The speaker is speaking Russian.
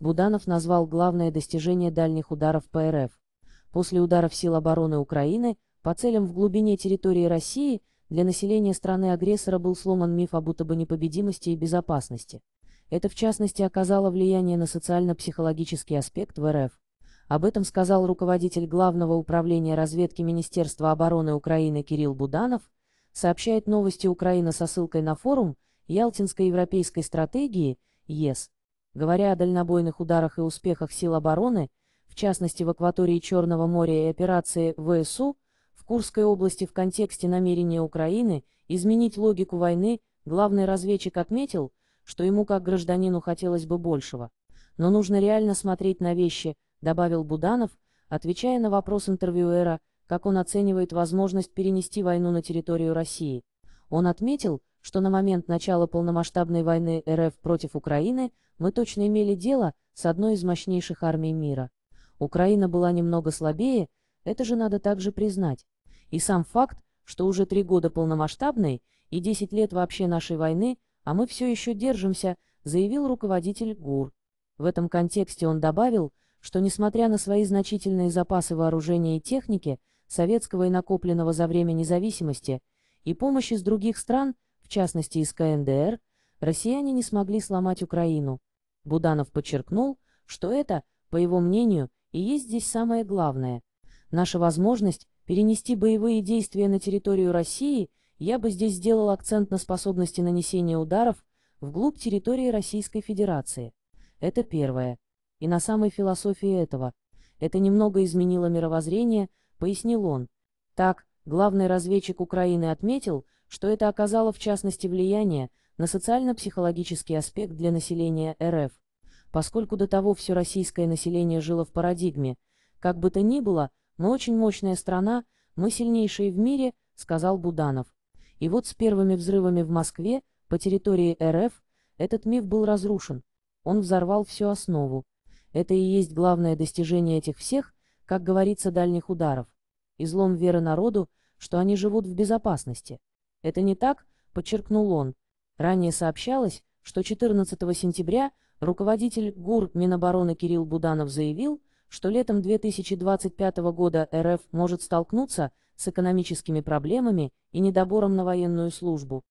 Буданов назвал главное достижение дальних ударов ПРФ. После ударов сил обороны Украины по целям в глубине территории России для населения страны-агрессора был сломан миф о будто бы непобедимости и безопасности. Это в частности оказало влияние на социально-психологический аспект в РФ. Об этом сказал руководитель Главного управления разведки Министерства обороны Украины Кирилл Буданов, сообщает новости Украины со ссылкой на форум Ялтинской европейской стратегии ЕС, Говоря о дальнобойных ударах и успехах сил обороны, в частности в акватории Черного моря и операции ВСУ, в Курской области в контексте намерения Украины изменить логику войны, главный разведчик отметил, что ему как гражданину хотелось бы большего. Но нужно реально смотреть на вещи, добавил Буданов, отвечая на вопрос интервьюера, как он оценивает возможность перенести войну на территорию России. Он отметил, что на момент начала полномасштабной войны РФ против Украины мы точно имели дело с одной из мощнейших армий мира. Украина была немного слабее, это же надо также признать. И сам факт, что уже три года полномасштабной и 10 лет вообще нашей войны, а мы все еще держимся, заявил руководитель ГУР. В этом контексте он добавил, что несмотря на свои значительные запасы вооружения и техники, советского и накопленного за время независимости, и помощи с других стран – частности из КНДР, россияне не смогли сломать Украину. Буданов подчеркнул, что это, по его мнению, и есть здесь самое главное. Наша возможность перенести боевые действия на территорию России, я бы здесь сделал акцент на способности нанесения ударов вглубь территории Российской Федерации. Это первое. И на самой философии этого. Это немного изменило мировоззрение, пояснил он. Так, главный разведчик Украины отметил, что это оказало в частности влияние на социально-психологический аспект для населения РФ, поскольку до того все российское население жило в парадигме, как бы то ни было, мы очень мощная страна, мы сильнейшие в мире, сказал Буданов. И вот с первыми взрывами в Москве, по территории РФ, этот миф был разрушен, он взорвал всю основу. Это и есть главное достижение этих всех, как говорится, дальних ударов. Излом веры народу, что они живут в безопасности. Это не так, подчеркнул он. Ранее сообщалось, что 14 сентября руководитель ГУР Минобороны Кирилл Буданов заявил, что летом 2025 года РФ может столкнуться с экономическими проблемами и недобором на военную службу.